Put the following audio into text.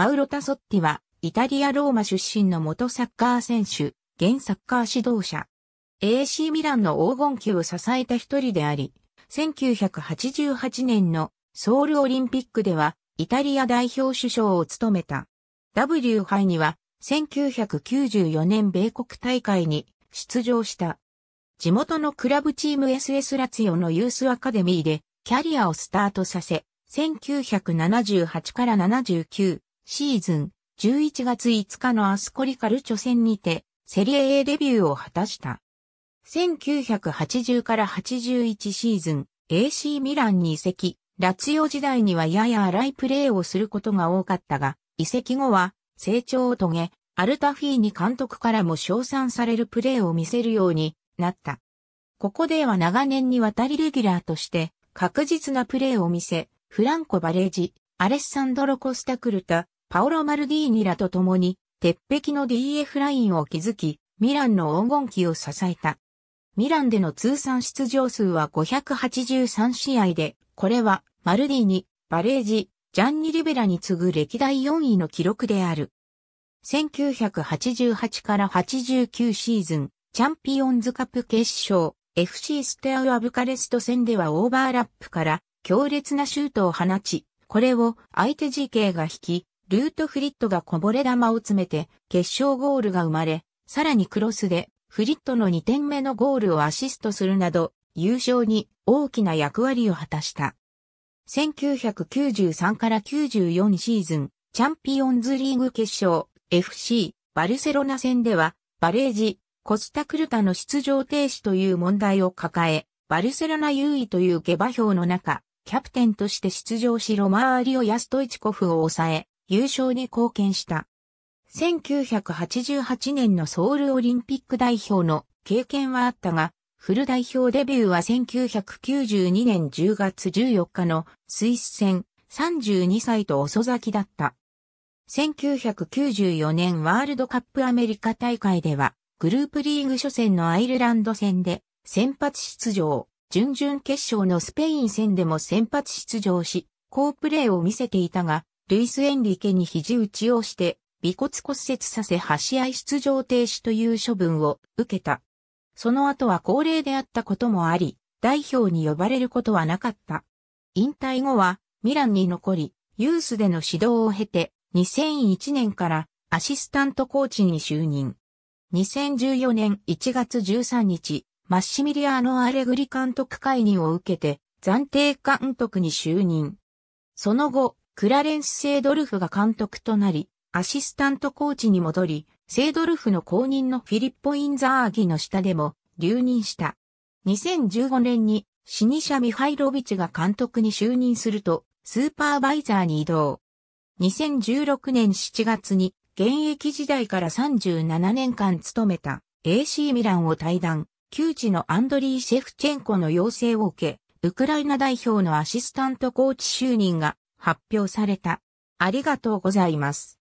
マウロ・タソッティは、イタリア・ローマ出身の元サッカー選手、現サッカー指導者。AC ミランの黄金期を支えた一人であり、1988年のソウルオリンピックでは、イタリア代表首相を務めた。W 杯には、1994年米国大会に出場した。地元のクラブチーム SS ラツィオのユースアカデミーでキャリアをスタートさせ、1978から79、シーズン11月5日のアスコリカルチョ戦にてセリエ A デビューを果たした。1980から81シーズン AC ミランに移籍、ラツヨ時代にはやや荒いプレーをすることが多かったが、移籍後は成長を遂げ、アルタフィーニ監督からも称賛されるプレーを見せるようになった。ここでは長年にわたりレギュラーとして確実なプレーを見せ、フランコ・バレージ、アレッサンドロ・コスタ・クルタ、パオロ・マルディーニらと共に、鉄壁の DF ラインを築き、ミランの黄金期を支えた。ミランでの通算出場数は583試合で、これは、マルディーニ、バレージ、ジャンニ・リベラに次ぐ歴代4位の記録である。1988から89シーズン、チャンピオンズカップ決勝、FC ステアウアブカレスト戦ではオーバーラップから強烈なシュートを放ち、これを相手 GK が引き、ルートフリットがこぼれ球を詰めて決勝ゴールが生まれ、さらにクロスでフリットの2点目のゴールをアシストするなど、優勝に大きな役割を果たした。1993から94シーズン、チャンピオンズリーグ決勝、FC、バルセロナ戦では、バレージ、コスタクルタの出場停止という問題を抱え、バルセロナ優位という下馬評の中、キャプテンとして出場しロマーリオ・ヤストイチコフを抑え、優勝に貢献した。1988年のソウルオリンピック代表の経験はあったが、フル代表デビューは1992年10月14日のスイス戦32歳と遅咲きだった。1994年ワールドカップアメリカ大会では、グループリーグ初戦のアイルランド戦で先発出場、準々決勝のスペイン戦でも先発出場し、好プレーを見せていたが、ルイス・エンリケに肘打ちをして、尾骨骨折させ8試合出場停止という処分を受けた。その後は高齢であったこともあり、代表に呼ばれることはなかった。引退後はミランに残り、ユースでの指導を経て、2001年からアシスタントコーチに就任。2014年1月13日、マッシミリアーノ・アレグリ監督会任を受けて、暫定監督に就任。その後、クラレンス・セイドルフが監督となり、アシスタントコーチに戻り、セイドルフの後任のフィリッポ・インザーギの下でも留任した。2015年にシニシャ・ミハイロビチが監督に就任すると、スーパーバイザーに移動。2016年7月に現役時代から37年間務めた AC ミランを退団、旧知のアンドリー・シェフチェンコの要請を受け、ウクライナ代表のアシスタントコーチ就任が発表された。ありがとうございます。